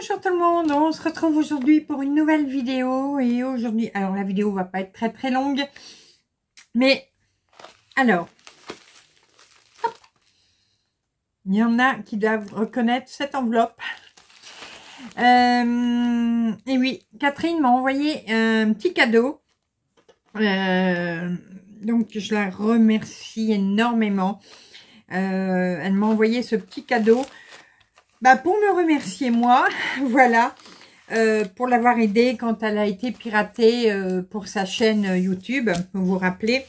Bonjour tout le monde, on se retrouve aujourd'hui pour une nouvelle vidéo et aujourd'hui, alors la vidéo va pas être très très longue, mais alors, il y en a qui doivent reconnaître cette enveloppe. Euh, et oui, Catherine m'a envoyé un petit cadeau, euh, donc je la remercie énormément. Euh, elle m'a envoyé ce petit cadeau bah, pour me remercier moi, voilà, euh, pour l'avoir aidée quand elle a été piratée euh, pour sa chaîne euh, YouTube, vous vous rappelez.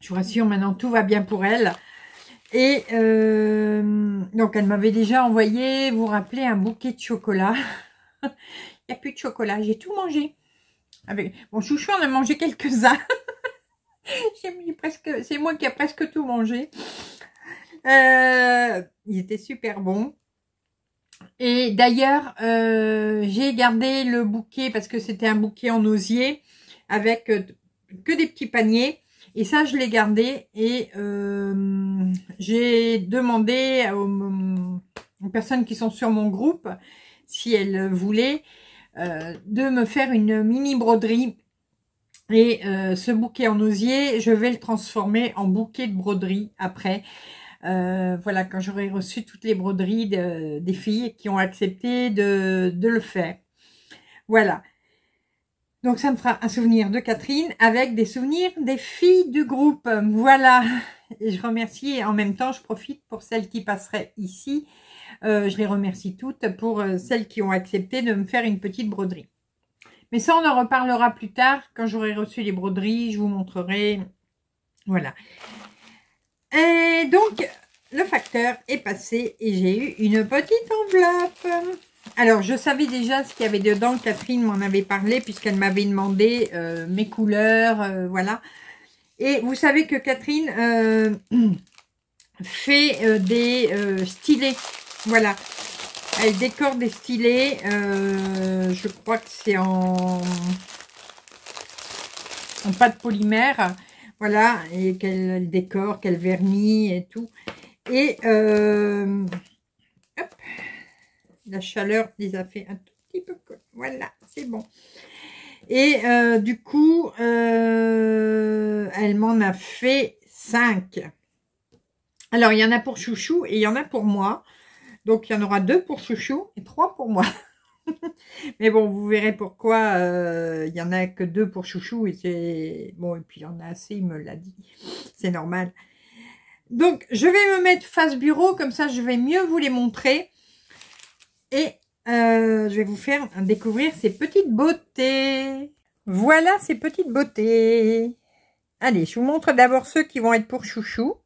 Je vous rassure, maintenant tout va bien pour elle. Et donc elle m'avait déjà envoyé, vous, vous rappelez, un bouquet de chocolat. Il n'y a plus de chocolat, j'ai tout mangé. Avec mon chouchou on a mangé quelques-uns. presque, c'est moi qui ai presque tout mangé. Euh, il était super bon. Et d'ailleurs, euh, j'ai gardé le bouquet parce que c'était un bouquet en osier avec euh, que des petits paniers. Et ça, je l'ai gardé et euh, j'ai demandé aux, personnes qui sont sur mon groupe, si elles voulaient, de me faire une mini broderie et ce bouquet en osier, je vais le transformer en bouquet de broderie après. Euh, voilà, quand j'aurai reçu toutes les broderies des filles qui ont accepté de, le faire. Voilà. Donc, ça me fera un souvenir de Catherine avec des souvenirs des filles du groupe. Voilà. Et je remercie et en même temps, je profite pour celles qui passeraient ici. Euh, je les remercie toutes pour euh, celles qui ont accepté de me faire une petite broderie. Mais ça, on en reparlera plus tard. Quand j'aurai reçu les broderies, je vous montrerai. Voilà. Et donc, le facteur est passé et j'ai eu une petite enveloppe. Alors, je savais déjà ce qu'il y avait dedans. Catherine m'en avait parlé puisqu'elle m'avait demandé euh, mes couleurs, euh, voilà. Et vous savez que Catherine euh, fait des stylets, voilà. Elle décore des stylets, je crois que c'est en, en pas de polymère. Voilà, et quel décor, quel vernis et tout. Et euh, la chaleur les a fait un tout petit peu. Voilà, c'est bon. Et euh, du coup, euh, elle m'en a fait cinq. Alors, il y en a pour Chouchou et il y en a pour moi. Donc, il y en aura deux pour Chouchou et trois pour moi. Mais bon, vous verrez pourquoi euh, il n'y en a que deux pour Chouchou. Et bon, et puis il y en a assez, il me l'a dit. C'est normal. Donc, je vais me mettre face bureau, comme ça je vais mieux vous les montrer. Et euh, je vais vous faire découvrir ces petites beautés. Voilà ces petites beautés. Allez, je vous montre d'abord ceux qui vont être pour Chouchou.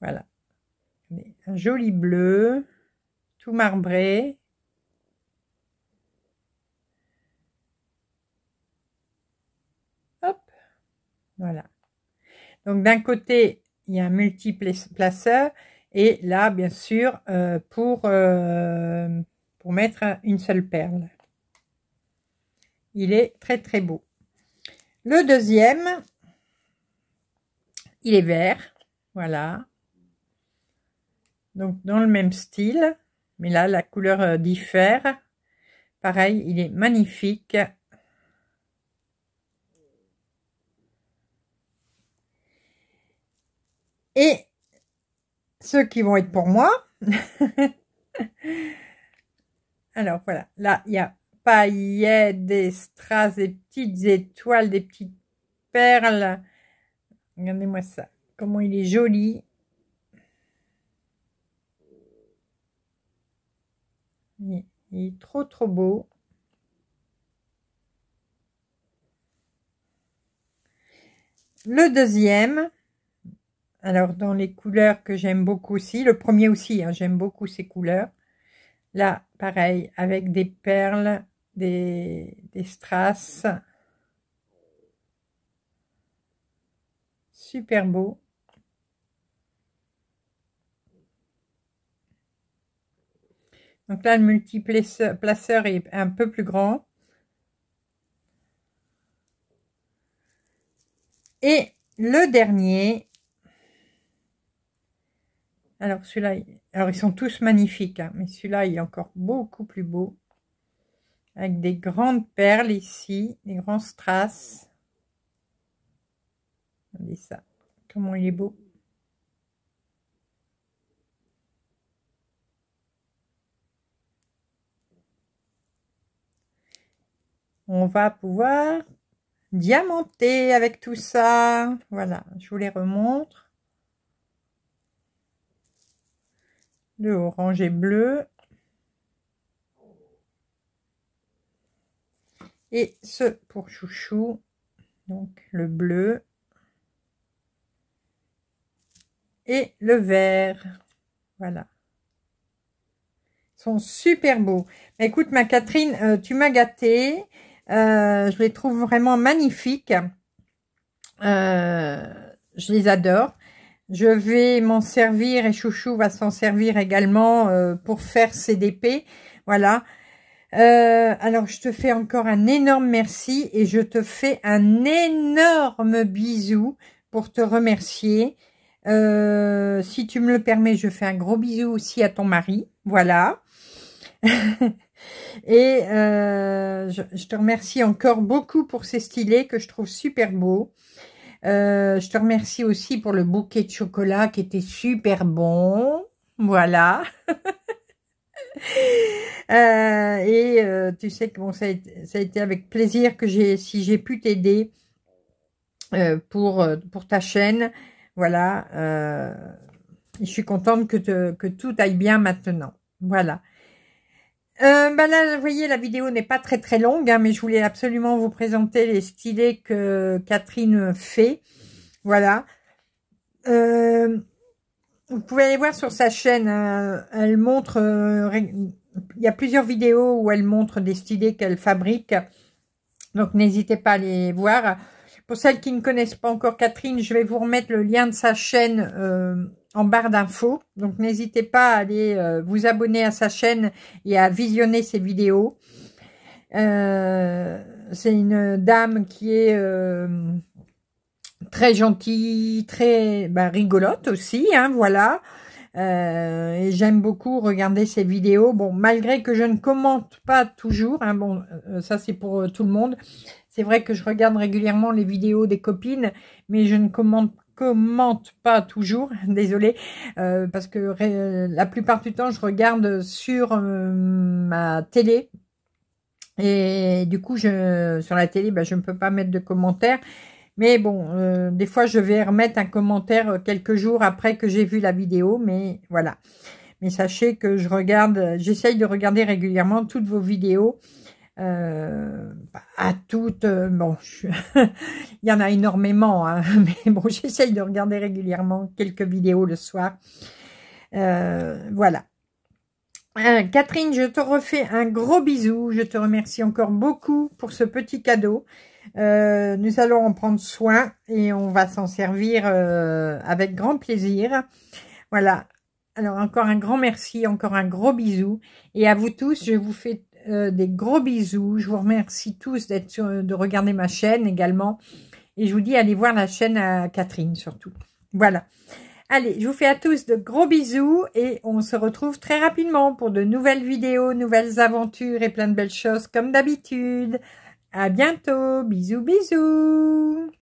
Voilà. Un joli bleu marbré. Hop, voilà. Donc d'un côté, il y a un placeur et là, bien sûr, euh, pour, euh, pour mettre une seule perle. Il est très très beau. Le deuxième, il est vert, voilà. Donc dans le même style. Mais là, la couleur euh, diffère. Pareil, il est magnifique. Et ceux qui vont être pour moi. Alors voilà, là, il y a paillettes, des strass, des petites étoiles, des petites perles. Regardez-moi ça, comment il est joli. Il, est trop trop beau. Le deuxième, alors dans les couleurs que j'aime beaucoup aussi, le premier aussi, hein, j'aime beaucoup ces couleurs. Là, pareil, avec des perles, des, des strass. Super beau. Donc là, le multiplaceur est un peu plus grand. Et le dernier. Alors celui-là, alors ils sont tous magnifiques, hein, mais celui-là, il est encore beaucoup plus beau. Avec des grandes perles ici, des grands strass. Regardez ça, comment il est beau. on va pouvoir diamanter avec tout ça. Voilà, je vous les remontre. Le orange et bleu. Et ce pour chouchou, donc le bleu. Et le vert. Voilà sont super beaux. Écoute, ma Catherine, euh, tu m'as gâtée. Euh, je les trouve vraiment magnifiques. Euh, je les adore. Je vais m'en servir et Chouchou va s'en servir également euh, pour faire ses dp Voilà. alors, je te fais encore un énorme merci et je te fais un énorme bisou pour te remercier. si tu me le permets, je fais un gros bisou aussi à ton mari. Voilà. Et euh, je, te remercie encore beaucoup pour ces stylets que je trouve super beaux. Euh, je te remercie aussi pour le bouquet de chocolat qui était super bon. Voilà. Euh, et tu sais que bon, ça a, été, avec plaisir que j'ai, si j'ai pu t'aider pour, pour ta chaîne. Voilà. je suis contente que, que tout aille bien maintenant. Voilà. Euh, bah là, vous voyez, la vidéo n'est pas très très longue, hein, mais je voulais absolument vous présenter les stylets que Catherine fait. Voilà. Euh, vous pouvez aller voir sur sa chaîne. Hein. elle montre... Euh, il y a plusieurs vidéos où elle montre des stylets qu'elle fabrique. Donc, n'hésitez pas à les voir. Pour celles qui ne connaissent pas encore Catherine, je vais vous remettre le lien de sa chaîne euh, en barre d'infos. Donc n'hésitez pas à aller euh, vous abonner à sa chaîne et à visionner ses vidéos. Euh, c'est une dame qui est très gentille, très bah, rigolote aussi, hein, voilà. et j'aime beaucoup regarder ses vidéos. Bon, malgré que je ne commente pas toujours, hein, bon, ça c'est pour tout le monde, c'est vrai que je regarde régulièrement les vidéos des copines, mais je ne commente, pas toujours, désolée, euh, parce que la plupart du temps, je regarde sur euh, ma télé. Et du coup, sur la télé, bah, je ne peux pas mettre de commentaires. Mais bon, euh, des fois, je vais remettre un commentaire quelques jours après que j'ai vu la vidéo, mais voilà. Mais sachez que je regarde, j'essaye de regarder régulièrement toutes vos vidéos euh, bah, à toutes, euh, bon, il y en a énormément, hein, mais bon, j'essaye de regarder régulièrement quelques vidéos le soir. Euh, voilà. Catherine, je te refais un gros bisou. Je te remercie encore beaucoup pour ce petit cadeau. nous allons en prendre soin et on va s'en servir avec grand plaisir. Voilà. Alors encore un grand merci, encore un gros bisou. Et à vous tous, je vous fais euh, des gros bisous. Je vous remercie tous d'être de regarder ma chaîne également. Et je vous dis, allez voir la chaîne à Catherine surtout. Voilà. Allez, je vous fais à tous de gros bisous et on se retrouve très rapidement pour de nouvelles vidéos, nouvelles aventures et plein de belles choses comme d'habitude. À bientôt. Bisous, bisous.